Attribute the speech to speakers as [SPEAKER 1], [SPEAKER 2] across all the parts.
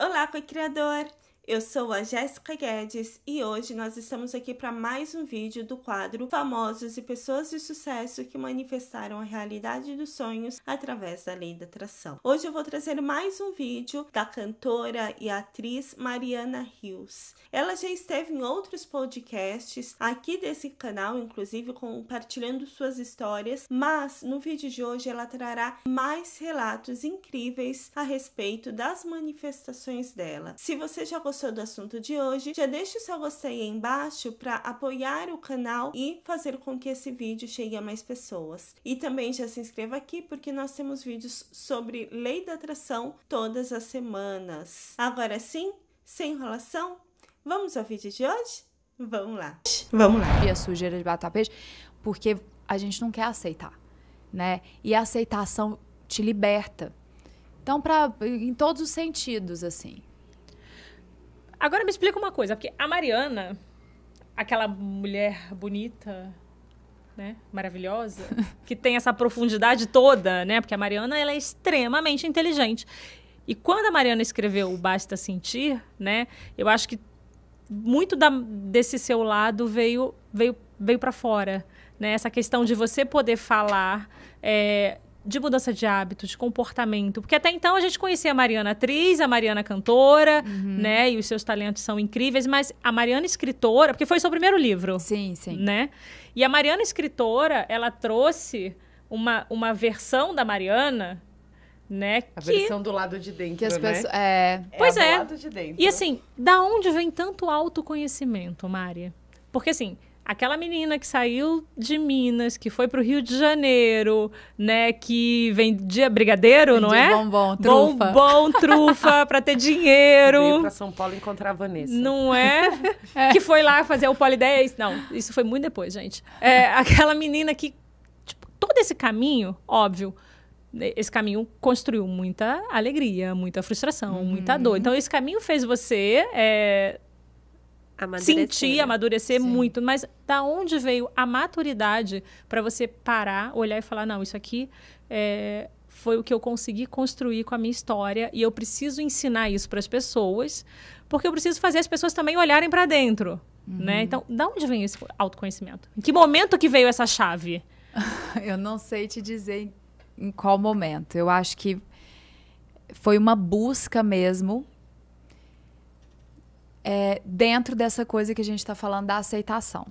[SPEAKER 1] Olá, co-criador! Eu sou a Jéssica Guedes e hoje nós estamos aqui para mais um vídeo do quadro Famosos e Pessoas de Sucesso que manifestaram a realidade dos sonhos através da lei da atração. Hoje eu vou trazer mais um vídeo da cantora e atriz Mariana Rios. Ela já esteve em outros podcasts aqui desse canal, inclusive compartilhando suas histórias, mas no vídeo de hoje ela trará mais relatos incríveis a respeito das manifestações dela. Se você já gostou gostou do assunto de hoje, já deixe o seu gostei aí embaixo para apoiar o canal e fazer com que esse vídeo chegue a mais pessoas. E também já se inscreva aqui porque nós temos vídeos sobre lei da atração todas as semanas. Agora sim, sem enrolação, vamos ao vídeo de hoje? Vamos lá.
[SPEAKER 2] Vamos lá. E a sujeira de tapete, porque a gente não quer aceitar, né? E a aceitação te liberta. Então, pra, em todos os sentidos, assim. Agora me explica uma coisa,
[SPEAKER 3] porque a Mariana, aquela mulher bonita, né, maravilhosa, que tem essa profundidade toda, né? Porque a Mariana ela é extremamente inteligente. E quando a Mariana escreveu o Basta Sentir, né, eu acho que muito da, desse seu lado veio veio veio para fora, né? Essa questão de você poder falar é, de mudança de hábito, de comportamento. Porque até então a gente conhecia a Mariana atriz, a Mariana cantora, uhum. né? E os seus talentos são incríveis, mas a Mariana escritora, porque foi seu primeiro livro. Sim, sim. Né? E a Mariana escritora, ela trouxe uma, uma versão da Mariana. Né, a que... versão do lado de dentro, que as né? pessoas, é... é pois é. é. E assim, da onde vem tanto autoconhecimento, Mari? Porque assim, aquela menina que saiu de Minas, que foi para o Rio de Janeiro, né, que vendia brigadeiro, vendia não é? Bombom, trufa. Bombom, trufa para ter dinheiro. para São Paulo encontrar a Vanessa. Não é? é? Que foi lá fazer o polidez. Não, isso foi muito depois, gente. É, aquela menina que tipo, todo esse caminho, óbvio, né, esse caminho construiu muita alegria, muita frustração, uhum. muita dor. Então, esse caminho fez você é, amadurecer, sentir, né? amadurecer Sim. muito. Mas da onde veio a maturidade para você parar, olhar e falar, não, isso aqui é, foi o que eu consegui construir com a minha história e eu preciso ensinar isso para as pessoas, porque eu preciso fazer as pessoas também olharem para dentro, uhum. né? Então, da onde vem esse autoconhecimento? Em que momento que veio essa chave?
[SPEAKER 2] eu não sei te dizer em qual momento. Eu acho que foi uma busca mesmo é, dentro dessa coisa que a gente está falando da aceitação.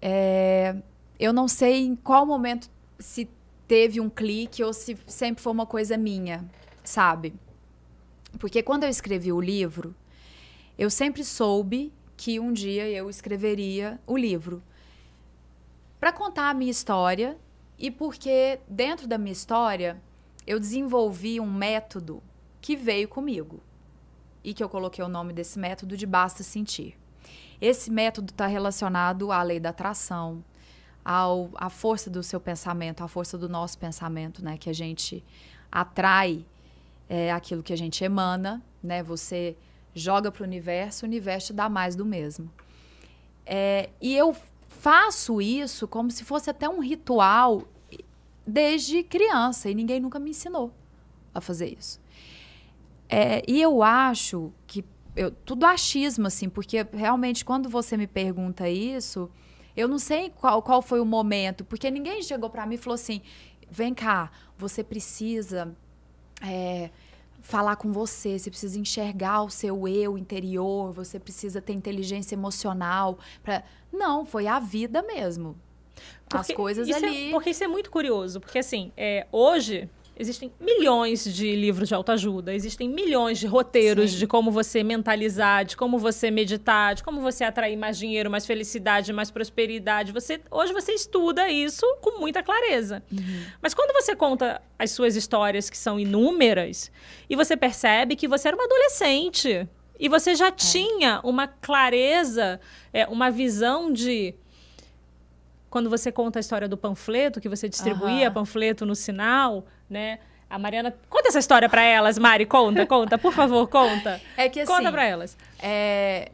[SPEAKER 2] É, eu não sei em qual momento se teve um clique ou se sempre foi uma coisa minha, sabe? Porque quando eu escrevi o livro, eu sempre soube que um dia eu escreveria o livro para contar a minha história e porque dentro da minha história eu desenvolvi um método que veio comigo e que eu coloquei o nome desse método de basta sentir. Esse método está relacionado à lei da atração, ao, à força do seu pensamento, à força do nosso pensamento, né? Que a gente atrai é, aquilo que a gente emana, né? Você joga para o universo, o universo te dá mais do mesmo. É, e eu faço isso como se fosse até um ritual desde criança e ninguém nunca me ensinou a fazer isso. É, e eu acho que. Eu, tudo achismo, assim, porque realmente quando você me pergunta isso, eu não sei qual, qual foi o momento, porque ninguém chegou para mim e falou assim: vem cá, você precisa. É, falar com você, você precisa enxergar o seu eu interior, você precisa ter inteligência emocional Não, foi a vida mesmo. Porque As coisas é ali.
[SPEAKER 3] É, porque isso é muito curioso, porque assim, é, hoje Existem milhões de livros de autoajuda, existem milhões de roteiros Sim. de como você mentalizar, de como você meditar, de como você atrair mais dinheiro, mais felicidade, mais prosperidade. Você hoje você estuda isso com muita clareza. Uhum. Mas quando você conta as suas histórias que são inúmeras e você percebe que você era uma adolescente e você já é. tinha uma clareza, é, uma visão de quando você conta a história do panfleto, que você distribuía panfleto no sinal, né? A Mariana. Conta essa história para elas, Mari. Conta, conta, por favor, conta.
[SPEAKER 2] É que assim. Conta para elas. É...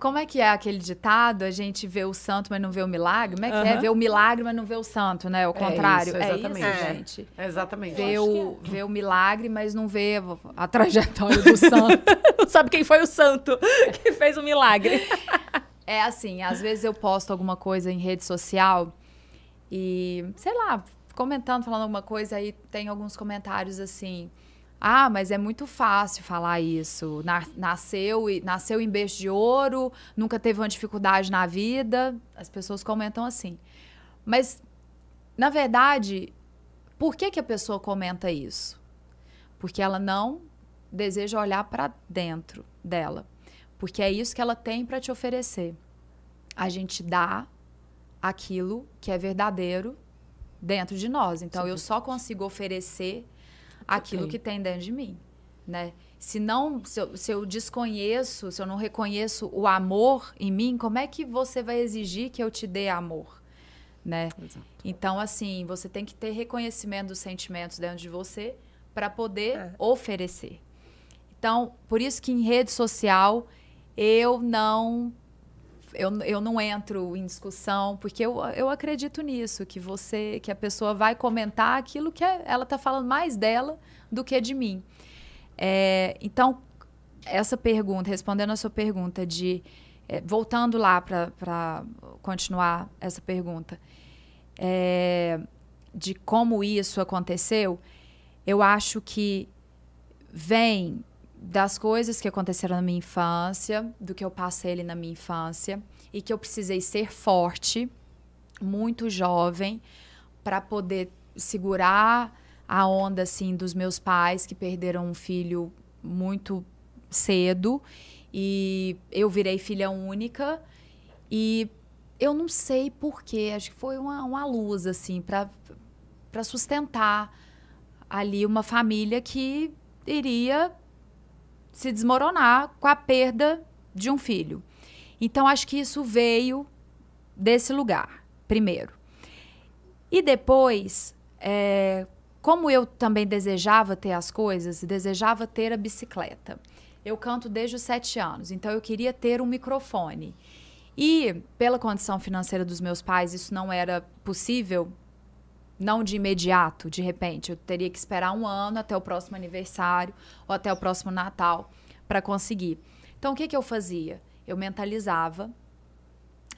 [SPEAKER 2] Como é que é aquele ditado? A gente vê o santo, mas não vê o milagre? Como é que uhum. é? Ver o milagre, mas não vê o santo, né? O é contrário. É isso, exatamente. É isso, gente.
[SPEAKER 3] É, exatamente. Vê o,
[SPEAKER 2] é. vê o milagre, mas não vê a
[SPEAKER 3] trajetória do santo. não sabe quem foi o santo
[SPEAKER 2] que fez o milagre. É assim, às vezes eu posto alguma coisa em rede social e, sei lá, comentando, falando alguma coisa, aí tem alguns comentários assim. Ah, mas é muito fácil falar isso. Nasceu, nasceu em beijo de ouro, nunca teve uma dificuldade na vida. As pessoas comentam assim. Mas, na verdade, por que, que a pessoa comenta isso? Porque ela não deseja olhar para dentro dela. Porque é isso que ela tem para te oferecer. A gente dá aquilo que é verdadeiro dentro de nós. Então Sim. É eu só consigo oferecer aquilo que tem dentro de mim, né? Se não, se eu, se eu desconheço, se eu não reconheço o amor em mim, como é que você vai exigir que eu te dê amor, né? Exato. Então assim, você tem que ter reconhecimento dos sentimentos dentro de você para poder é. oferecer. Então, por isso que em rede social eu não eu, eu não entro em discussão, porque eu, eu acredito nisso, que você, que a pessoa vai comentar aquilo que ela está falando mais dela do que de mim. É, então, essa pergunta, respondendo a sua pergunta de. É, voltando lá para continuar essa pergunta, é, de como isso aconteceu, eu acho que vem das coisas que aconteceram na minha infância, do que eu passei ali na minha infância e que eu precisei ser forte, muito jovem, para poder segurar a onda assim dos meus pais que perderam um filho muito cedo e eu virei filha única e eu não sei porquê, acho que foi uma, uma luz assim para para sustentar ali uma família que iria se desmoronar com a perda de um filho. Então, acho que isso veio desse lugar, primeiro. E depois, é, como eu também desejava ter as coisas, desejava ter a bicicleta. Eu canto desde os sete anos, então eu queria ter um microfone. E pela condição financeira dos meus pais, isso não era possível não de imediato, de repente. Eu teria que esperar um ano até o próximo aniversário ou até o próximo Natal para conseguir. Então, o que, que eu fazia? Eu mentalizava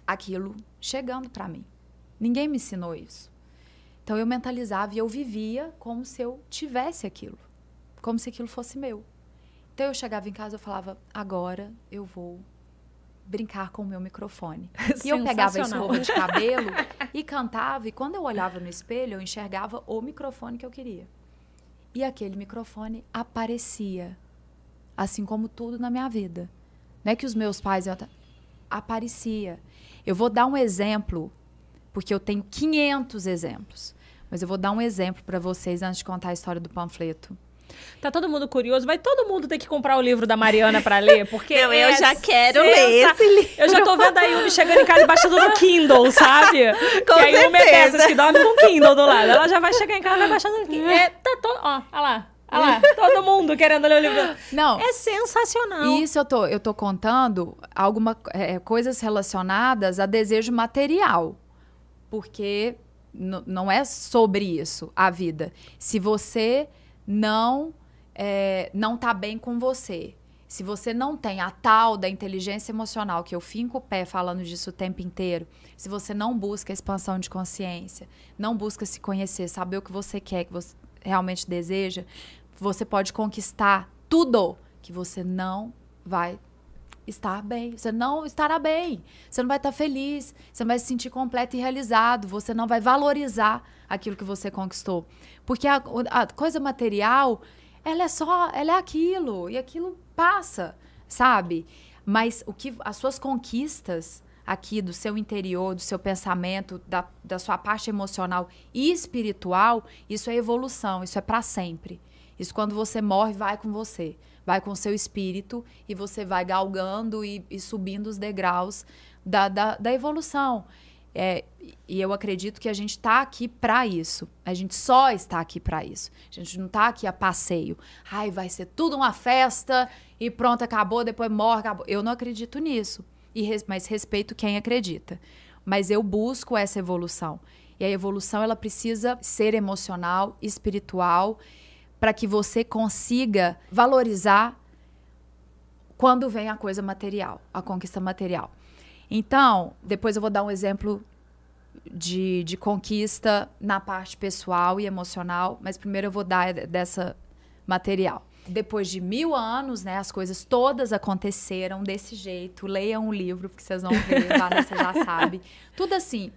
[SPEAKER 2] aquilo chegando para mim. Ninguém me ensinou isso. Então, eu mentalizava e eu vivia como se eu tivesse aquilo, como se aquilo fosse meu. Então, eu chegava em casa e falava: agora eu vou brincar com o meu microfone. E eu pegava a escova de cabelo e cantava, e quando eu olhava no espelho, eu enxergava o microfone que eu queria. E aquele microfone aparecia, assim como tudo na minha vida. Não é que os meus pais eu... aparecia. Eu vou dar um exemplo, porque eu tenho 500 exemplos, mas eu vou dar um exemplo para vocês antes de contar a história do panfleto. Tá todo mundo curioso, vai todo mundo ter que comprar o livro da Mariana para ler, porque Não, eu é já quero sensa... ler esse livro. Eu já tô vendo a Yumi
[SPEAKER 3] chegando em casa e baixando no Kindle, sabe? Com que aí a Yumi é dessas que dorme com o Kindle do lado. Ela já vai chegar em casa e vai baixando no Kindle. É, tá todo, ó, olha lá. Olha lá, todo mundo querendo ler o livro.
[SPEAKER 2] Não. É sensacional. Isso eu tô, eu tô contando algumas é, coisas relacionadas a desejo material. Porque não é sobre isso a vida. Se você não é, não tá bem com você. Se você não tem a tal da inteligência emocional, que eu finco o pé falando disso o tempo inteiro, se você não busca expansão de consciência, não busca se conhecer, saber o que você quer, que você realmente deseja, você pode conquistar tudo que você não vai estar bem. Você não estará bem. Você não vai estar feliz. Você não vai se sentir completo e realizado. Você não vai valorizar aquilo que você conquistou. Porque a, a coisa material, ela é só, ela é aquilo. E aquilo passa, sabe? Mas o que as suas conquistas aqui do seu interior, do seu pensamento, da, da sua parte emocional e espiritual, isso é evolução, isso é para sempre. Isso quando você morre vai com você vai com seu espírito e você vai galgando e, e subindo os degraus da, da, da evolução. É, e eu acredito que a gente está aqui para isso. A gente só está aqui para isso. A gente não está aqui a passeio. Ai, vai ser tudo uma festa e pronto, acabou, depois morre, acabou. Eu não acredito nisso. E res, mas respeito quem acredita. Mas eu busco essa evolução. E a evolução ela precisa ser emocional, espiritual para que você consiga valorizar quando vem a coisa material, a conquista material. Então, depois eu vou dar um exemplo de, de conquista na parte pessoal e emocional, mas primeiro eu vou dar dessa material. Depois de mil anos, né, as coisas todas aconteceram desse jeito. Leiam o livro, porque vocês vão ver, você já sabe. Tudo assim.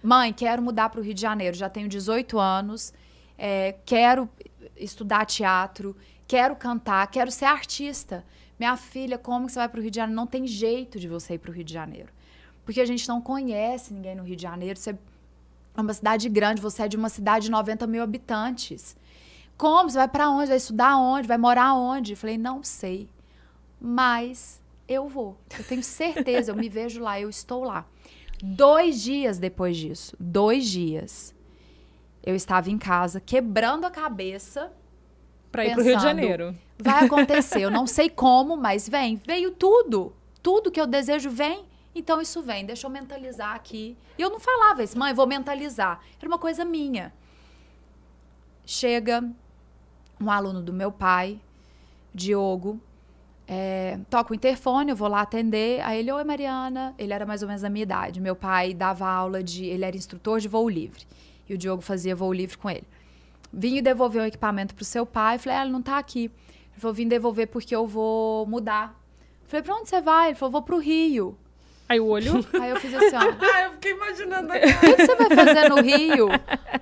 [SPEAKER 2] Mãe, quero mudar para o Rio de Janeiro, já tenho 18 anos, é, quero estudar teatro, quero cantar, quero ser artista. Minha filha, como que você vai para o Rio de Janeiro? Não tem jeito de você ir para o Rio de Janeiro. Porque a gente não conhece ninguém no Rio de Janeiro. Você é uma cidade grande, você é de uma cidade de 90 mil habitantes. Como? Você vai para onde? Vai estudar onde? Vai morar onde? Eu falei, não sei. Mas eu vou. Eu tenho certeza, eu me vejo lá, eu estou lá. Dois dias depois disso, dois dias, eu estava em casa quebrando a cabeça. para ir para o Rio de Janeiro. Vai acontecer, eu não sei como, mas vem. Veio tudo. Tudo que eu desejo vem. Então isso vem, deixa eu mentalizar aqui. E eu não falava isso, mãe, vou mentalizar. Era uma coisa minha. Chega um aluno do meu pai, Diogo, é, toca o interfone, eu vou lá atender. Aí ele, oi Mariana, ele era mais ou menos da minha idade. Meu pai dava aula de. Ele era instrutor de voo livre. E o Diogo fazia voo livre com ele. Vim devolver o equipamento pro seu pai. Falei, ah, ele não tá aqui. Ele falou, vim devolver porque eu vou mudar. Falei, pra onde você vai? Ele falou, vou pro Rio. Aí o olho. Aí eu fiz assim, ó. eu fiquei imaginando. O que, que você vai fazer no Rio?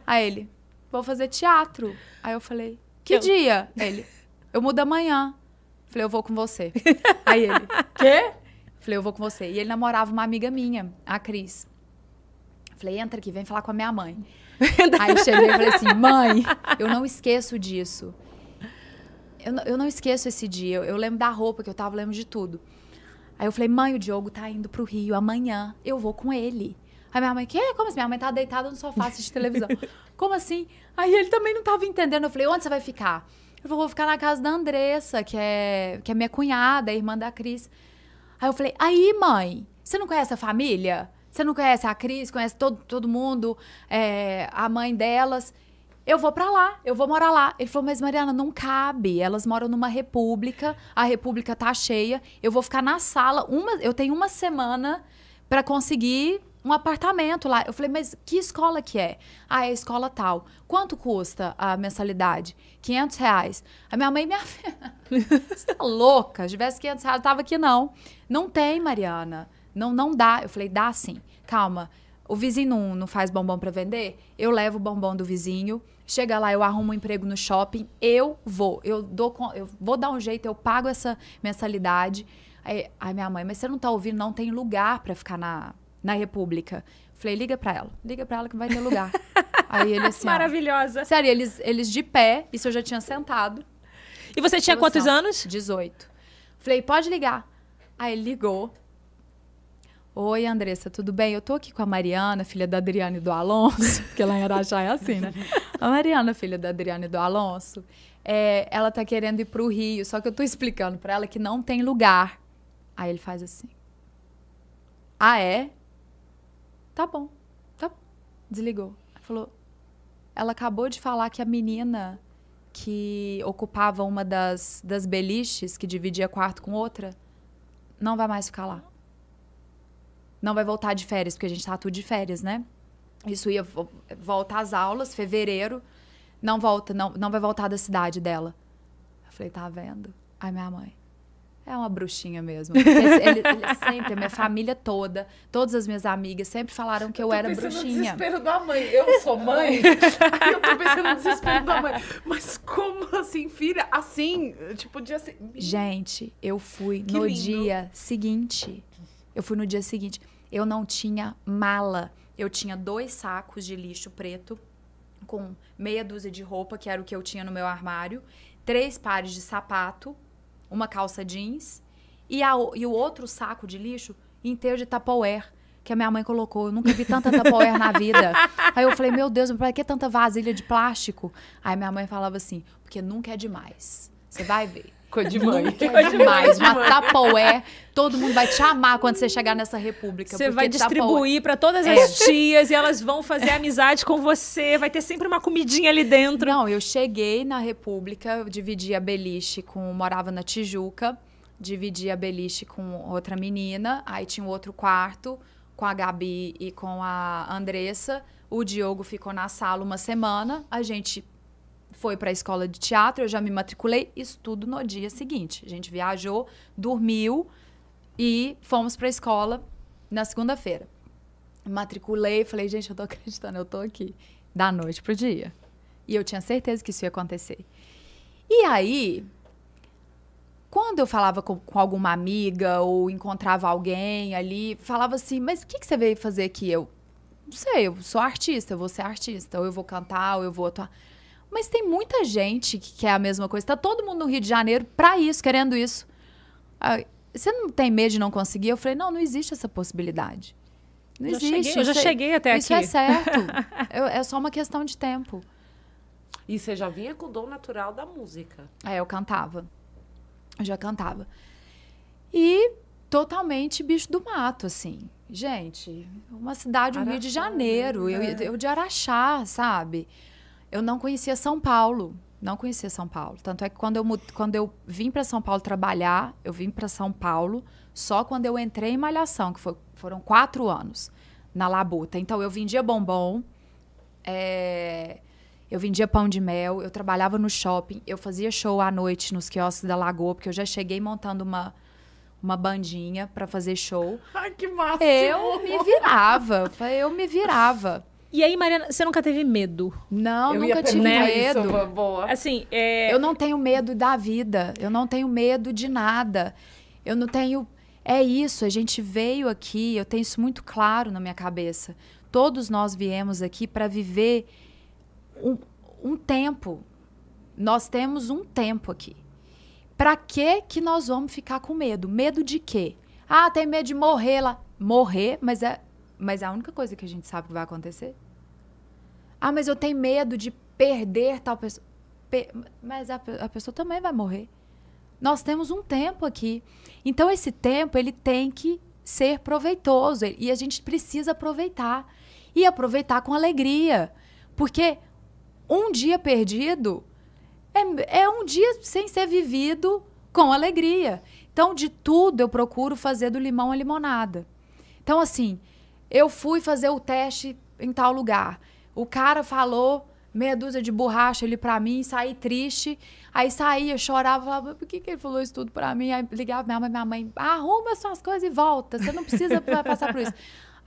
[SPEAKER 2] Aí ele, vou fazer teatro. Aí eu falei, que eu... dia? Ele, eu mudo amanhã. Falei, eu vou com você. Aí ele, quê? Falei, eu vou com você. E ele namorava uma amiga minha, a Cris. Falei, entra aqui, vem falar com a minha mãe. Aí cheguei e falei assim: mãe, eu não esqueço disso. Eu, eu não esqueço esse dia. Eu, eu, lembro da roupa que eu tava, eu lembro de tudo. Aí eu falei: mãe, o Diogo tá indo pro Rio amanhã. Eu vou com ele. Aí minha mãe, que? Como assim? Minha mãe tá deitada no sofá assistindo televisão. Como assim? Aí ele também não tava entendendo. Eu falei: onde você vai ficar? Eu falei, vou ficar na casa da Andressa, que é, que é minha cunhada, irmã da Cris. Aí eu falei: aí, mãe, você não conhece a família? Você não conhece a Cris, conhece todo, todo mundo, é, a mãe delas. Eu vou para lá, eu vou morar lá. Ele falou, mas Mariana, não cabe. Elas moram numa república, a república tá cheia. Eu vou ficar na sala. Uma, eu tenho uma semana para conseguir um apartamento lá. Eu falei, mas que escola que é? Ah, é a escola tal. Quanto custa a mensalidade? 500 reais. A minha mãe, minha filha, você tá louca? Se tivesse 500 reais, eu tava aqui não. Não tem, Mariana. Não, não dá. Eu falei, dá sim. Calma. O vizinho não, não faz bombom para vender? Eu levo o bombom do vizinho. Chega lá, eu arrumo um emprego no shopping. Eu vou. Eu, dou, eu vou dar um jeito, eu pago essa mensalidade. Aí, aí minha mãe, mas você não tá ouvindo, não tem lugar para ficar na, na República. Falei, liga pra ela. Liga pra ela que vai ter lugar. aí ele assim. Maravilhosa. Ó, sério, eles, eles de pé, isso eu já tinha sentado. E você tinha quantos é anos? 18. Falei, pode ligar. Aí ele ligou. Oi, Andressa, tudo bem? Eu tô aqui com a Mariana, filha da Adriane e do Alonso, porque lá em já é assim, né? A Mariana, filha da Adriane e do Alonso, é, ela tá querendo ir pro Rio, só que eu tô explicando para ela que não tem lugar. Aí ele faz assim. Ah, é? Tá bom, tá bom. Desligou. Falou. Ela acabou de falar que a menina que ocupava uma das, das beliches, que dividia quarto com outra, não vai mais ficar lá não vai voltar de férias, porque a gente tá tudo de férias, né? Isso ia voltar às aulas, fevereiro. Não volta, não, não vai voltar da cidade dela. Eu falei, tá vendo? Ai, minha mãe. É uma bruxinha mesmo. Ele, ele, sempre, a minha família toda, todas as minhas amigas sempre falaram que eu, eu era bruxinha. No desespero da mãe. Eu sou mãe. eu
[SPEAKER 3] tô pensando no desespero da mãe. Mas como assim, filha? Assim, tipo, dia seguinte.
[SPEAKER 2] Gente, eu fui que no lindo. dia seguinte. Eu fui no dia seguinte eu não tinha mala. Eu tinha dois sacos de lixo preto com meia dúzia de roupa, que era o que eu tinha no meu armário, três pares de sapato, uma calça jeans e, a, e o outro saco de lixo inteiro de Tupperware que a minha mãe colocou. Eu nunca vi tanta Tupperware na vida. Aí eu falei, meu Deus, pra que tanta vasilha de plástico? Aí minha mãe falava assim, porque nunca é demais. Você vai ver coisa de mãe. Cor de Uma tapoé. Todo mundo vai te amar quando você chegar nessa república. Você vai distribuir para todas é. as tias e elas vão fazer é. amizade com você. Vai ter sempre uma comidinha ali dentro. Não, eu cheguei na república, dividi a beliche com... Morava na Tijuca. Dividi a beliche com outra menina. Aí tinha um outro quarto com a Gabi e com a Andressa. O Diogo ficou na sala uma semana. A gente foi para a escola de teatro, eu já me matriculei, estudo no dia seguinte. A gente viajou, dormiu e fomos para a escola na segunda-feira. Matriculei, falei, gente, eu tô acreditando, eu tô aqui. Da noite pro dia. E eu tinha certeza que isso ia acontecer. E aí, quando eu falava com, com alguma amiga ou encontrava alguém ali, falava assim, mas o que, que você veio fazer aqui? Eu, não sei, eu sou artista, eu vou ser artista, ou eu vou cantar, ou eu vou atuar. Mas tem muita gente que quer a mesma coisa. Tá todo mundo no Rio de Janeiro para isso, querendo isso. Ah, você não tem medo de não conseguir? Eu falei, não, não existe essa possibilidade. Não já existe. Cheguei, eu já é- cheguei até isso é aqui. Isso é certo. eu, é só uma questão de tempo.
[SPEAKER 3] E você já vinha com o dom natural da música.
[SPEAKER 2] É, eu cantava. Eu já cantava. E totalmente bicho do mato, assim. Gente, uma cidade, um Rio de Janeiro, né? eu, eu de Araxá, sabe? eu não conhecia São Paulo. Não conhecia São Paulo. Tanto é que quando eu, quando eu vim para São Paulo trabalhar, eu vim para São Paulo só quando eu entrei em Malhação, que foi, foram quatro anos na Labuta. Então, eu vendia bombom, é, eu vendia pão de mel, eu trabalhava no shopping, eu fazia show à noite nos quiosques da Lagoa, porque eu já cheguei montando uma, uma bandinha para fazer show. Ai, que massa! Eu me virava, eu me virava. E aí, Mariana, você nunca teve medo? Não, eu nunca tive né? medo. Isso, boa. Assim, é... Eu não tenho medo da vida. Eu não tenho medo de nada. Eu não tenho. É isso, a gente veio aqui, eu tenho isso muito claro na minha cabeça. Todos nós viemos aqui para viver um, um tempo. Nós temos um tempo aqui. Para que que nós vamos ficar com medo? Medo de quê? Ah, tem medo de morrer lá. Morrer, mas é, mas é a única coisa que a gente sabe que vai acontecer. Ah, mas eu tenho medo de perder tal pessoa. mas a, a pessoa também vai morrer. Nós temos um tempo aqui. Então, esse tempo, ele tem que ser proveitoso. E a gente precisa aproveitar. E aproveitar com alegria. Porque um dia perdido é, é um dia sem ser vivido com alegria. Então, de tudo eu procuro fazer do limão a limonada. Então, assim, eu fui fazer o teste em tal lugar. O cara falou meia dúzia de borracha ali pra mim, saí triste. Aí saía, chorava, falava, por que, que ele falou isso tudo pra mim? Aí ligava minha mãe, minha mãe, arruma suas coisas e volta, você não precisa passar por isso.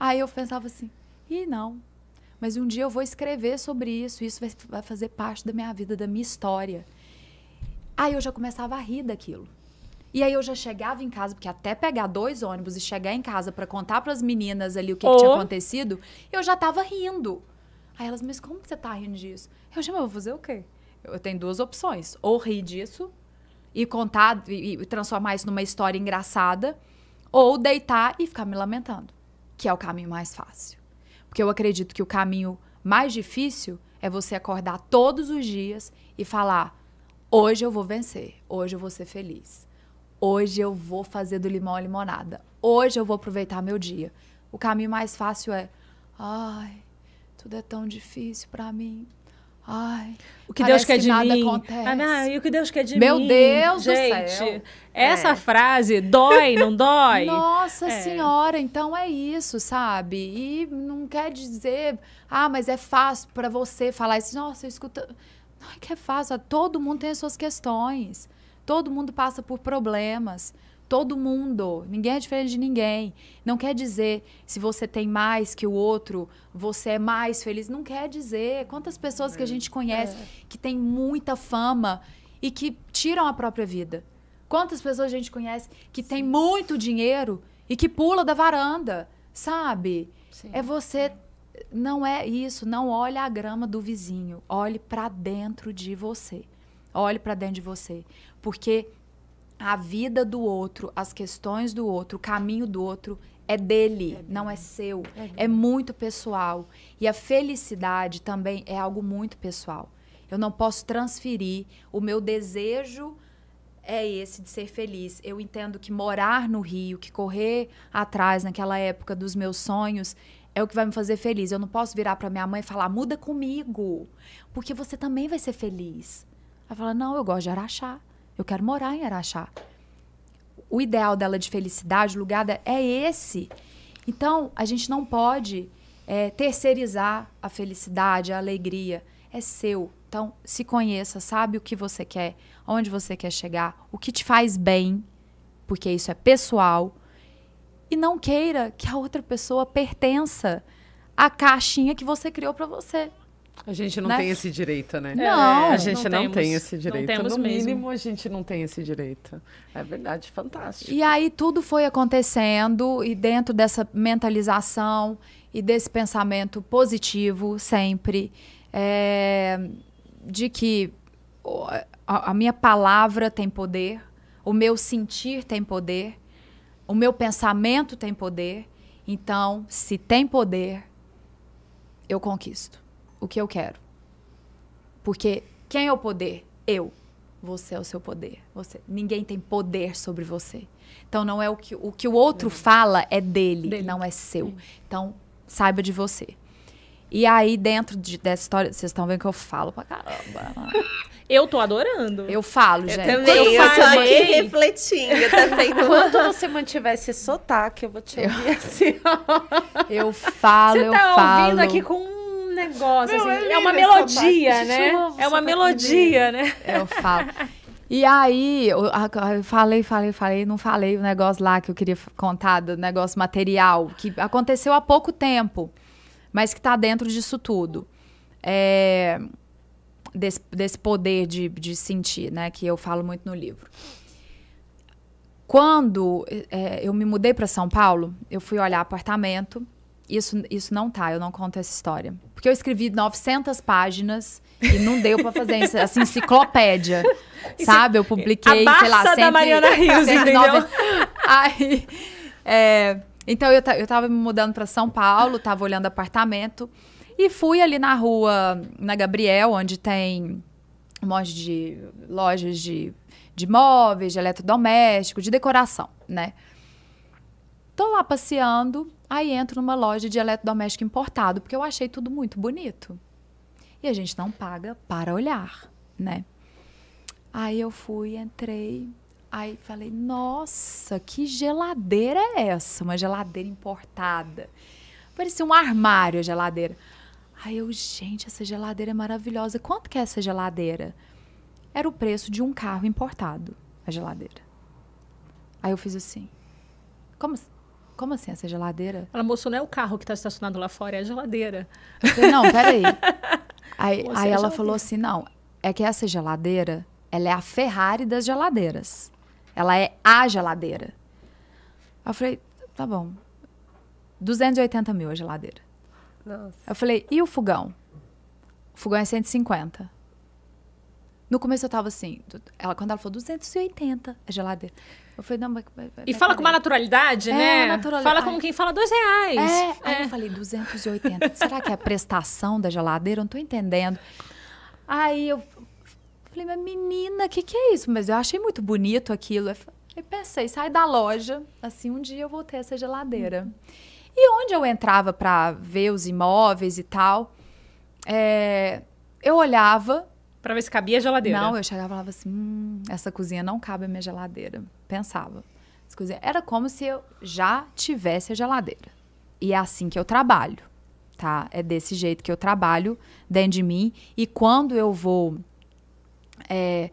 [SPEAKER 2] Aí eu pensava assim, e não. Mas um dia eu vou escrever sobre isso, isso vai, fazer parte da minha vida, da minha história. Aí eu já começava a rir daquilo. E aí eu já chegava em casa, porque até pegar dois ônibus e chegar em casa para contar para as meninas ali o que, oh. que tinha acontecido, eu já tava rindo. Aí elas, mas como que você tá rindo disso? Eu já vou fazer o quê? Eu tenho duas opções. Ou rir disso e contar e, e transformar isso numa história engraçada, ou deitar e ficar me lamentando, que é o caminho mais fácil. Porque eu acredito que o caminho mais difícil é você acordar todos os dias e falar: hoje eu vou vencer, hoje eu vou ser feliz, hoje eu vou fazer do limão a limonada, hoje eu vou aproveitar meu dia. O caminho mais fácil é: ai, tudo é tão difícil para mim. Ai,
[SPEAKER 3] o que Deus quer que de mim. Acontece. Ah,
[SPEAKER 2] não, e o que Deus quer de Meu mim. Meu Deus gente, do céu.
[SPEAKER 3] Essa é. frase dói, não dói? Nossa
[SPEAKER 2] é. Senhora, então é isso, sabe? E não quer dizer, ah, mas é fácil para você falar isso. Nossa, escuta. Não é que é fácil, todo mundo tem as suas questões. Todo mundo passa por problemas. Todo mundo, ninguém é diferente de ninguém. Não quer dizer se você tem mais que o outro, você é mais feliz. Não quer dizer. Quantas pessoas é. que a é, gente conhece é. que tem muita fama e que tiram a própria vida? Quantas pessoas a gente conhece que Sim. tem muito dinheiro e que pula da varanda, sabe? Sim. É você não é isso, não olhe a grama do vizinho, olhe para dentro de você. Olhe para dentro de você, porque a vida do outro, as questões do outro, o caminho do outro é dele, é não é seu. É, é muito pessoal. E a felicidade também é algo muito pessoal. Eu não posso transferir o meu desejo é esse de ser feliz. Eu entendo que morar no Rio, que correr atrás naquela época dos meus sonhos, é o que vai me fazer feliz. Eu não posso virar para minha mãe e falar: "Muda comigo, porque você também vai ser feliz". Ela fala: "Não, eu gosto de Araxá". Eu quero morar em Araxá. O ideal dela de felicidade, o lugar dela, é esse. Então, a gente não pode é, terceirizar a felicidade, a alegria. É seu. Então, se conheça, sabe o que você quer, onde você quer chegar, o que te faz bem, porque isso é pessoal. E não queira que a outra pessoa pertença à caixinha que você criou para você. A gente não né? tem esse direito, né?
[SPEAKER 3] Não, é, a gente não, não temos, tem esse direito. Não temos no mínimo, a gente não tem esse direito.
[SPEAKER 1] É verdade, fantástico. E
[SPEAKER 2] aí tudo foi acontecendo e dentro dessa mentalização e desse pensamento positivo sempre é, de que a minha palavra tem poder, o meu sentir tem poder, o meu pensamento tem poder. Então, se tem poder, eu conquisto o que eu quero. Porque quem é o poder? Eu. Você é o seu poder. Você. Ninguém tem poder sobre você. Então não é o que o, que o outro dele. fala é dele, dele, não é seu. Então saiba de você. E aí dentro de, dessa história, vocês estão vendo que eu falo pra caramba.
[SPEAKER 3] Eu tô adorando. Eu falo, gente. Eu também, Quando eu, eu aqui
[SPEAKER 1] refletindo também. Tá Quando você mantiver esse sotaque, eu vou te ouvir eu, assim.
[SPEAKER 2] Ó. Eu falo,
[SPEAKER 3] eu falo. Você tá ouvindo aqui com um negócio, Meu, assim, é, é uma melodia, né? Novo, é uma melodia, né? É,
[SPEAKER 2] eu falo. E aí, eu falei, falei, falei, não falei o negócio lá que eu queria contar, do negócio material, que aconteceu há pouco tempo, mas que está dentro disso tudo. É, desse, desse poder de, de sentir, né? Que eu falo muito no livro. Quando é, eu me mudei para São Paulo, eu fui olhar apartamento isso, isso não tá, eu não conto essa história. Porque eu escrevi 900 páginas e não deu para fazer isso, assim, enciclopédia. sabe? Eu publiquei, a sei lá, 100, da Mariana Rios, 109... Aí, é, então eu, eu tava me mudando para São Paulo, tava olhando apartamento e fui ali na rua, na Gabriel, onde tem um monte de lojas de, de móveis, de eletrodoméstico, de decoração, né? Tô lá passeando Aí entro numa loja de eletrodoméstico importado, porque eu achei tudo muito bonito. E a gente não paga para olhar, né? Aí eu fui, entrei, aí falei: "Nossa, que geladeira é essa? Uma geladeira importada. Parecia um armário a geladeira". Aí eu, gente, essa geladeira é maravilhosa. Quanto que é essa geladeira? Era o preço de um carro importado, a geladeira. Aí eu fiz assim: "Como assim? Como assim, essa geladeira? Ela,
[SPEAKER 3] moço, não é o carro que está estacionado lá fora, é a geladeira. falei, não, peraí.
[SPEAKER 2] aí, aí é ela falou assim, não, é que essa geladeira, ela é a Ferrari das geladeiras. Ela é a geladeira. Eu falei, tá bom. 280 mil a geladeira. Nossa. Eu falei, e o fogão? O fogão é 150. No começo eu tava assim, ela, quando ela falou 280 a geladeira. Eu falei, não, mas. mas e fala com uma naturalidade, é, né? Naturalidade. Fala como quem fala dois reais. É. é. Aí eu falei, 280. Será que é a prestação da geladeira? Eu não tô entendendo. Aí eu falei, mas menina, o que, que é isso? Mas eu achei muito bonito aquilo. Aí pensei, sai da loja, assim, um dia eu vou ter essa geladeira. E onde eu entrava para ver os imóveis e tal, é, eu olhava Pra ver se cabia a geladeira. Não, eu chegava e falava assim: hum, essa cozinha não cabe a minha geladeira. Pensava. Era como se eu já tivesse a geladeira. E é assim que eu trabalho, tá? É desse jeito que eu trabalho dentro de mim. E quando eu vou. É,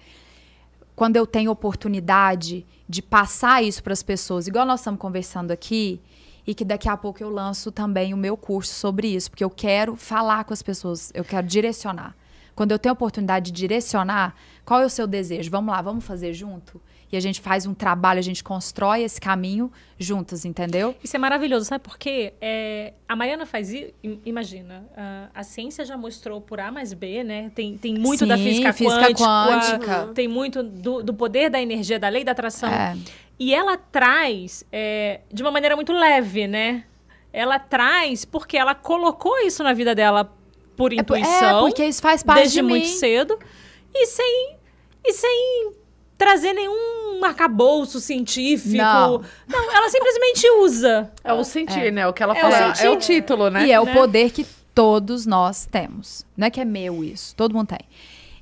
[SPEAKER 2] quando eu tenho oportunidade de passar isso para as pessoas, igual nós estamos conversando aqui, e que daqui a pouco eu lanço também o meu curso sobre isso, porque eu quero falar com as pessoas, eu quero direcionar. Quando eu tenho a oportunidade de direcionar, qual é o seu desejo? Vamos lá, vamos fazer junto? E a gente faz um trabalho, a gente constrói esse caminho juntos, entendeu?
[SPEAKER 3] Isso é maravilhoso, sabe por quê? É, a Mariana faz isso, imagina, a, ah, a, ciência já mostrou por A mais B, né? Tem, tem muito Sim, da física, física quântica, quântica, tem muito do, do poder da energia, da lei da atração. É. E ela traz é, de uma maneira muito leve, né? Ela traz porque ela colocou isso na vida dela por é é, intuição. É, porque isso faz parte desde de muito mim. cedo. E sem, e sem trazer nenhum arcabouço científico. Não, Não ela simplesmente usa. É o sentir, é. né? O que ela é fala. O é o título, né? E é né? o
[SPEAKER 2] poder que todos nós temos. Não é que é meu isso, todo mundo tem.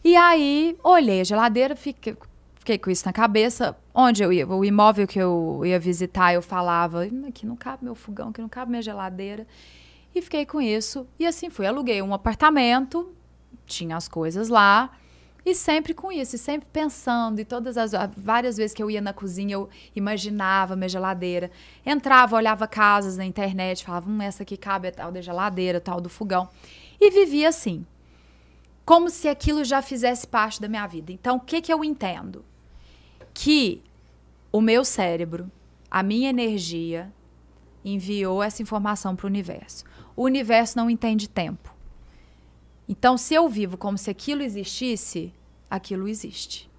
[SPEAKER 2] E aí, olhei a geladeira, fiquei, fiquei com isso na cabeça. Onde eu ia? O imóvel que eu ia visitar, eu falava, hum, aqui não cabe meu fogão, aqui não cabe minha geladeira e fiquei com isso. E assim fui, aluguei um apartamento, tinha as coisas lá, e sempre com isso, e sempre pensando, e todas as várias vezes que eu ia na cozinha, eu imaginava minha geladeira. Entrava, olhava casas na internet, falava, hum, essa aqui cabe a tal da geladeira, tal do fogão. E vivia assim, como se aquilo já fizesse parte da minha vida. Então, o que, que eu entendo? Que o meu cérebro, a minha energia, enviou essa informação para o universo o universo não entende tempo. Então, se eu vivo como se aquilo existisse, aquilo existe.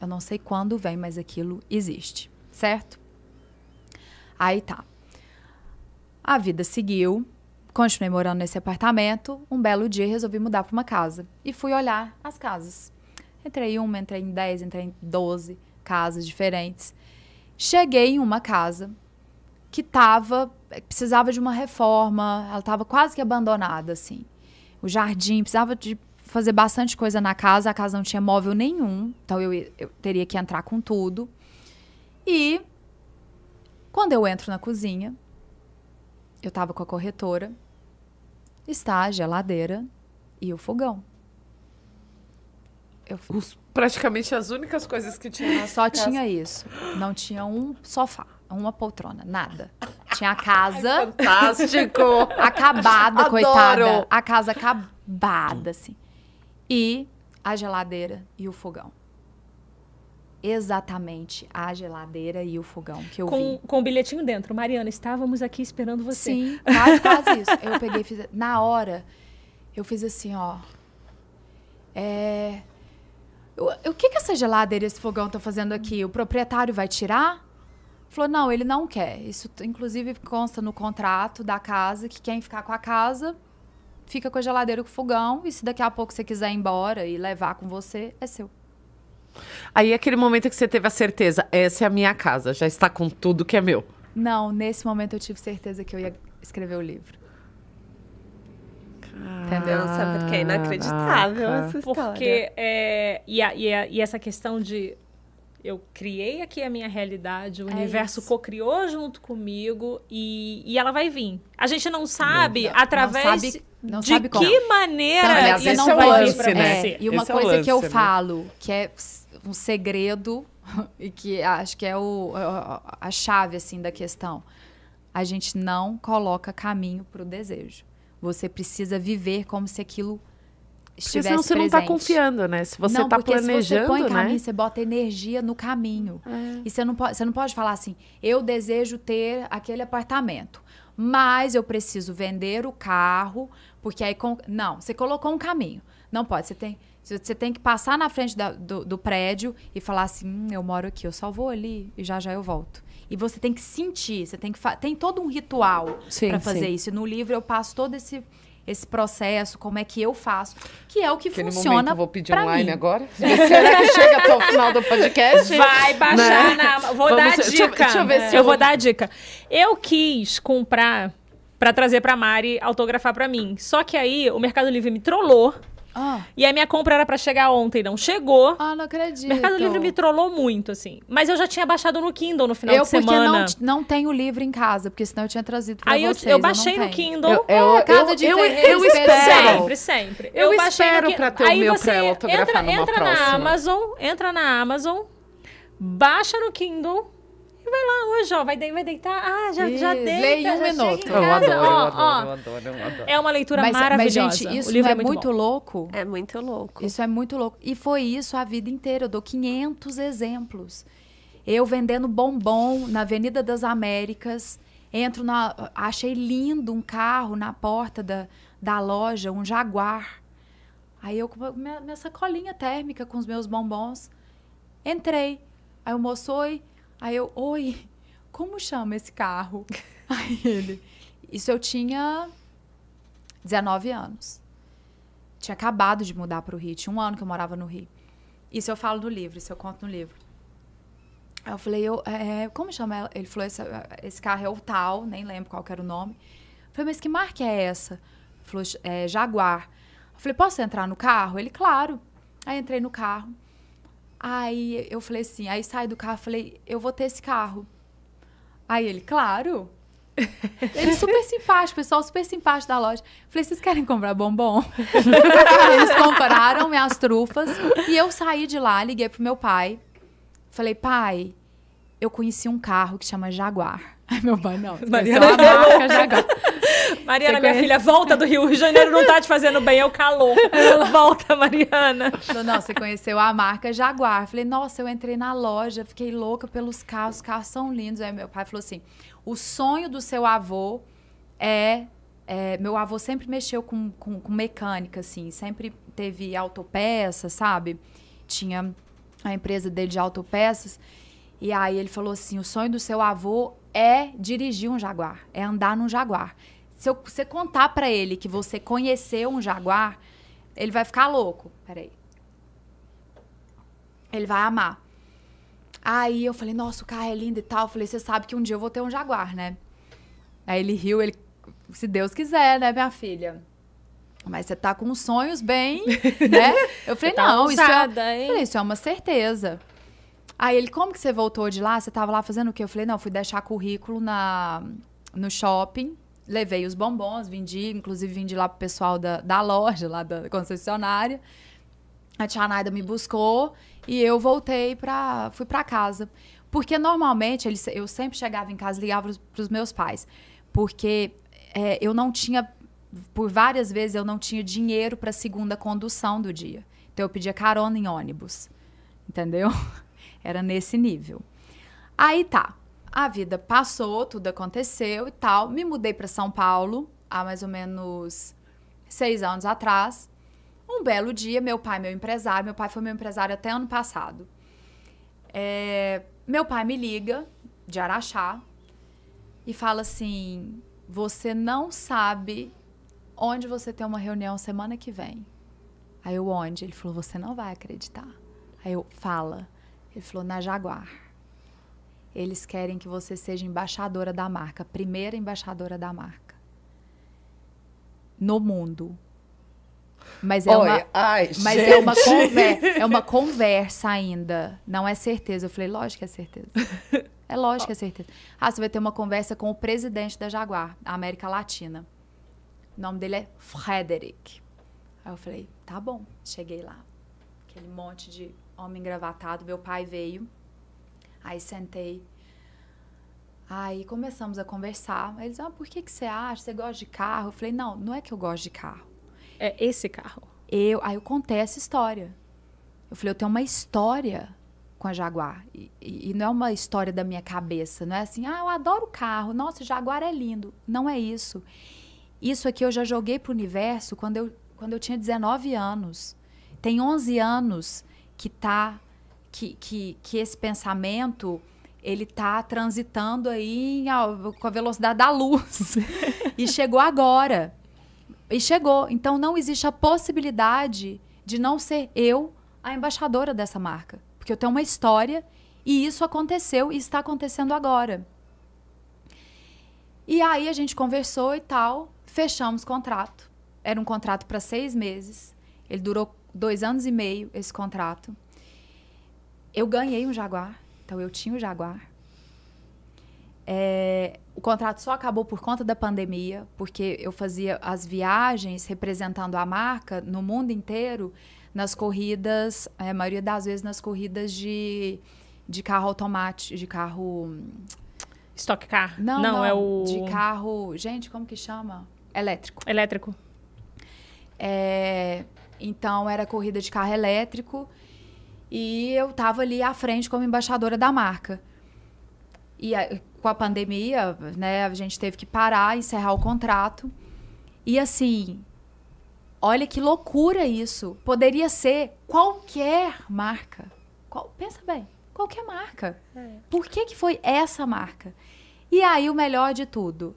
[SPEAKER 2] Eu não sei quando vem, mas aquilo existe, certo? Aí tá. A vida seguiu, continuei morando nesse apartamento. Um belo dia resolvi mudar para uma casa e fui olhar as casas. Entrei em uma, entrei em dez, entrei em doze casas diferentes. Cheguei em uma casa que tava, precisava de uma reforma, ela estava quase que abandonada, assim. O jardim, precisava de fazer bastante coisa na casa, a casa não tinha móvel nenhum, então eu, eu teria que entrar com tudo. E quando eu entro na cozinha, eu estava com a corretora, está a geladeira e o fogão. Eu... Praticamente
[SPEAKER 3] as únicas coisas que tinha. Só tinha
[SPEAKER 2] isso. Não tinha um sofá uma poltrona, nada. Tinha a casa. Fantástico! Acabada, Adoro. coitada. A casa acabada, assim. E a geladeira e o fogão. Exatamente a geladeira e o fogão que eu com, vi. Com o bilhetinho dentro. Mariana, estávamos aqui esperando você. Sim, quase, quase isso. Eu peguei, fiz, na hora, eu fiz assim, ó. É. O, o que, que essa geladeira e esse fogão estão fazendo aqui? O proprietário vai tirar? Falou, não, ele não quer. Isso, inclusive, consta no contrato da casa que quem ficar com a casa fica com a geladeira com o fogão. E se daqui a pouco você quiser ir embora e levar com você, é seu.
[SPEAKER 3] Aí aquele momento que você teve a certeza, essa é a minha casa, já está com tudo que é meu.
[SPEAKER 2] Não, nesse momento eu tive certeza que eu ia escrever o livro.
[SPEAKER 1] Entendeu? sabe
[SPEAKER 2] porque é inacreditável essa
[SPEAKER 3] história. Porque, é, e, a, e, a, e, essa questão de eu criei aqui a minha realidade, o é universo co-criou junto comigo e, e ela vai vir. A gente não sabe não, não, através não sabe, não de sabe que como. maneira então, aliás, isso não é vai lance, vir pra né? É, e uma
[SPEAKER 2] esse coisa lance, que eu né? falo, que é um segredo e que acho que é, é o, a chave assim da questão. A gente não coloca caminho para o desejo. Você precisa viver como se aquilo porque senão você tá presente. não está confiando, né? Se você está planejando, se você põe caminho, né? Você bota energia no caminho. É. E você não, pode, você não pode falar assim, eu desejo ter aquele apartamento, mas eu preciso vender o carro, porque aí... Com... Não, você colocou um caminho. Não pode, você tem... Você tem que passar na frente da, do, do, prédio e falar assim: hum, eu moro aqui, eu só vou ali e já já eu volto. E você tem que sentir, você tem que tem todo um ritual para fazer sim. isso. E no livro eu passo todo esse esse processo, como é que eu faço, que é o que Aquele funciona. Momento, eu vou pedir online mim. agora. Será que chega até o final do podcast? Vai baixar né?
[SPEAKER 3] na. Vou Vamos dar a dica. Deixa, deixa eu ver se se eu vou dar a dica. Eu quis comprar para trazer para Mari autografar para mim. Só que aí o Mercado Livre me trollou Oh. E a minha compra era para chegar ontem, não chegou. Ah, oh, não acredito. Mercado Livre me trollou muito, assim. Mas eu já tinha baixado no Kindle no final eu, de semana. Eu porque
[SPEAKER 2] não, não tenho livro em casa, porque senão eu tinha trazido pra Aí vocês. Aí oh, eu, eu, baixei eu no Kindle.
[SPEAKER 3] Eu, eu, eu, casa de eu, eu, espero. Sempre, sempre. Eu, espero no, pra ter Aí o meu pra autografar entra, numa entra próxima. na Amazon, entra na Amazon, baixa no Kindle vai lá hoje, ó, vai, de, vai deitar, ah, já, e, já deita. Leia um minuto. Eu adoro, ó, eu, adoro, ó. eu adoro, eu adoro, É uma leitura mas, maravilhosa. Mas, gente, isso o livro é, é muito, muito
[SPEAKER 2] louco. É muito louco. Isso é muito louco. E foi isso a vida inteira, eu dou 500 exemplos. Eu vendendo bombom na Avenida das Américas, entro na... Achei lindo um carro na porta da, da loja, um Jaguar. Aí eu com minha, minha sacolinha térmica com os meus bombons, entrei. Aí o moço, oi, Aí eu, oi, como chama esse carro? Aí ele, isso eu tinha 19 anos. Tinha acabado de mudar para o Rio, tinha um ano que eu morava no Rio. Isso eu falo no livro, isso eu conto no livro. Aí eu falei, eu, é, é como chama ela? Ele falou, esse, esse, carro é o tal, nem lembro qual era o nome. Eu falei, mas que marca é essa? Ele falou, é Jaguar. Eu falei, posso entrar no carro? Ele, claro. Aí entrei no carro. Aí eu falei assim, aí saí do carro, falei, eu vou ter esse carro. Aí ele, claro. Ele super simpático, pessoal super simpático da loja. Falei, vocês querem comprar bombom? Eles compraram minhas trufas. E eu saí de lá, liguei pro meu pai. Falei, pai, eu conheci um carro que chama Jaguar. Ai, meu pai, não. mas
[SPEAKER 3] é uma marca Jaguar. Mariana, minha filha, volta do Rio de Janeiro, não tá te fazendo bem, é o calor. Volta,
[SPEAKER 2] Mariana. Não, não, você conheceu a marca Jaguar. Falei, nossa, eu entrei na loja, fiquei louca pelos carros, os carros são lindos. Aí meu pai falou assim: o sonho do seu avô é. é meu avô sempre mexeu com, com, com mecânica, assim, sempre teve autopeça, sabe? Tinha a empresa dele de autopeças. E aí ele falou assim: o sonho do seu avô é dirigir um jaguar, é andar num jaguar. Se eu, você contar para ele que você conheceu um jaguar, ele vai ficar louco. Peraí. Ele vai amar. Aí eu falei, nossa, o carro é lindo e tal. Eu falei, você sabe que um dia eu vou ter um jaguar, né? Aí ele riu, ele, se Deus quiser, né, minha filha? Mas você tá com sonhos bem, né? Eu falei, tá não, isso é, falei, isso é uma certeza. Aí ele, como que você voltou de lá? Você tava lá fazendo o quê? Eu falei, não, fui deixar currículo na, no shopping levei os bombons, vendi, inclusive vendi lá pro pessoal da, da loja, lá da concessionária. A tia Naida me buscou e eu voltei para fui para casa. Porque normalmente eles, eu sempre chegava em casa e ligava para os meus pais. Porque é, eu não tinha, por várias vezes, eu não tinha dinheiro para a segunda condução do dia. Então eu pedia carona em ônibus. Entendeu? Era nesse nível. Aí tá a vida passou, tudo aconteceu e tal. Me mudei para São Paulo há mais ou menos seis anos atrás. Um belo dia, meu pai, meu empresário, meu pai foi meu empresário até ano passado. É, meu pai me liga de Araxá e fala assim: Você não sabe onde você tem uma reunião semana que vem. Aí eu, onde? Ele falou: Você não vai acreditar. Aí eu, fala. Ele falou: Na Jaguar. Eles querem que você seja embaixadora da marca, primeira embaixadora da marca. No mundo. Mas é uma, ai, mas gente. é uma conversa, é uma conversa ainda. Não é certeza. Eu falei, lógico que é certeza. É lógico que é certeza. Ah, você vai ter uma conversa com o presidente da Jaguar, da América Latina. O nome dele é Frederick. Aí eu falei, tá bom. Cheguei lá. Aquele monte de homem engravatado. Meu pai veio. Aí sentei. Aí começamos a conversar. Aí eles, ah, por que, que você acha? Você gosta de carro? Eu falei, não, não é que eu gosto de carro. É esse carro? Eu, aí eu contei essa história. Eu falei, eu tenho uma história com a Jaguar. E, e, não é uma história da minha cabeça, não é assim, ah, eu adoro carro, nossa, Jaguar é lindo. Não é isso. Isso aqui eu já joguei pro universo quando eu, quando eu tinha 19 anos. Tem 11 anos que tá que, que, que esse pensamento ele está transitando aí ó, com a velocidade da luz e chegou agora e chegou então não existe a possibilidade de não ser eu a embaixadora dessa marca porque eu tenho uma história e isso aconteceu e está acontecendo agora e aí a gente conversou e tal fechamos contrato era um contrato para seis meses ele durou dois anos e meio esse contrato eu ganhei um Jaguar, então eu tinha o um Jaguar. É, o contrato só acabou por conta da pandemia, porque eu fazia as viagens representando a marca no mundo inteiro, nas corridas, é, a maioria das vezes nas corridas de, de carro automático, de carro. Stock car? Não, não, não, é o. De carro. Gente, como que chama? Elétrico. Elétrico. É, então, era corrida de carro elétrico. E eu estava ali à frente como embaixadora da marca. E a, com a pandemia, né, a gente teve que parar, encerrar o contrato. E assim, olha que loucura isso. Poderia ser qualquer marca. Qual, pensa bem, qualquer marca. É. Por que, que foi essa marca? E aí, o melhor de tudo,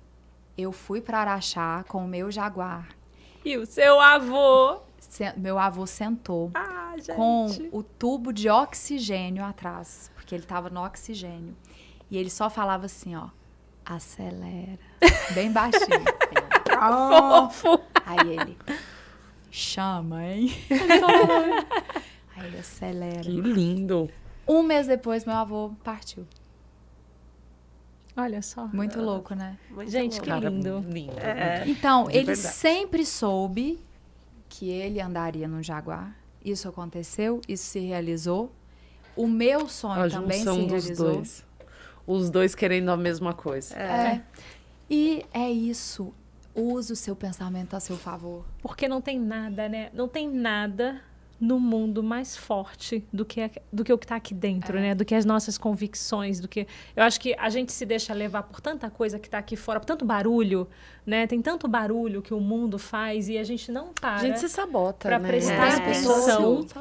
[SPEAKER 2] eu fui para Araxá com o meu jaguar. E o seu avô meu avô sentou ah, com o tubo de oxigênio atrás, porque ele estava no oxigênio. E ele só falava assim, ó, acelera, bem baixinho. Fofo. Aí ele chama, hein? Aí ele acelera. Que lindo. Um mês depois, meu avô partiu. Olha só. Muito louco, né? Muito Gente,
[SPEAKER 3] louco. que lindo. lindo. É. Então, ele verdade.
[SPEAKER 2] sempre soube que ele andaria no jaguar. Isso aconteceu, isso se realizou. O meu sonho também se realizou. Dois.
[SPEAKER 3] Os dois querendo a mesma coisa. É. é.
[SPEAKER 2] E é isso.
[SPEAKER 3] Use o seu pensamento a seu favor. Porque não tem nada, né? Não tem nada no mundo mais forte do que, do que o que está aqui dentro, é. né? Do que as nossas convicções, do que... Eu acho que a gente se deixa levar por tanta coisa que está aqui fora, por tanto barulho, né? Tem tanto barulho que o mundo faz e a gente não para... A gente se sabota, Para né? prestar é. atenção. Sabota,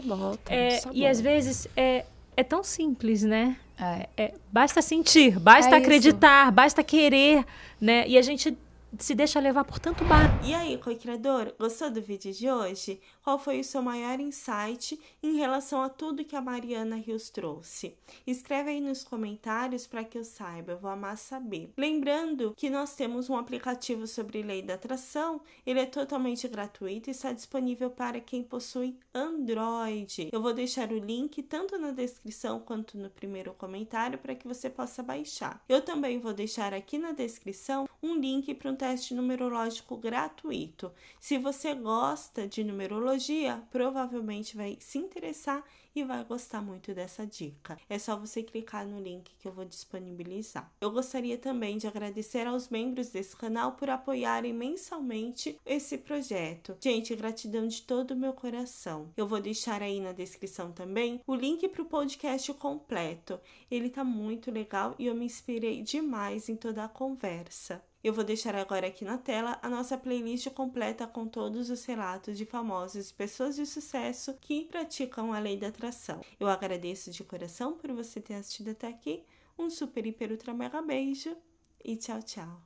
[SPEAKER 3] é, sabota. E às vezes é, é tão simples, né? É. é basta
[SPEAKER 1] sentir, basta é acreditar, isso. basta querer, né? E a gente se deixa levar por tanto bar. E aí, co-criador, gostou do vídeo de hoje? Qual foi o seu maior insight em relação a tudo que a Mariana Rios trouxe? Escreve aí nos comentários para que eu saiba, eu vou amar saber. Lembrando que nós temos um aplicativo sobre lei da atração, ele é totalmente gratuito e está disponível para quem possui Android. Eu vou deixar o link tanto na descrição quanto no primeiro comentário para que você possa baixar. Eu também vou deixar aqui na descrição um link para um teste numerológico gratuito. Se você gosta de numerologia, provavelmente vai se interessar e vai gostar muito dessa dica. É só você clicar no link que eu vou disponibilizar. Eu gostaria também de agradecer aos membros desse canal por apoiarem mensalmente esse projeto. Gente, gratidão de todo o meu coração. Eu vou deixar aí na descrição também o link para o podcast completo. Ele tá muito legal e eu me inspirei demais em toda a conversa. Eu vou deixar agora aqui na tela a nossa playlist completa com todos os relatos de famosos e pessoas de sucesso que praticam a lei da atração. Eu agradeço de coração por você ter assistido até aqui. Um super, hiper, ultra, mega beijo e tchau, tchau!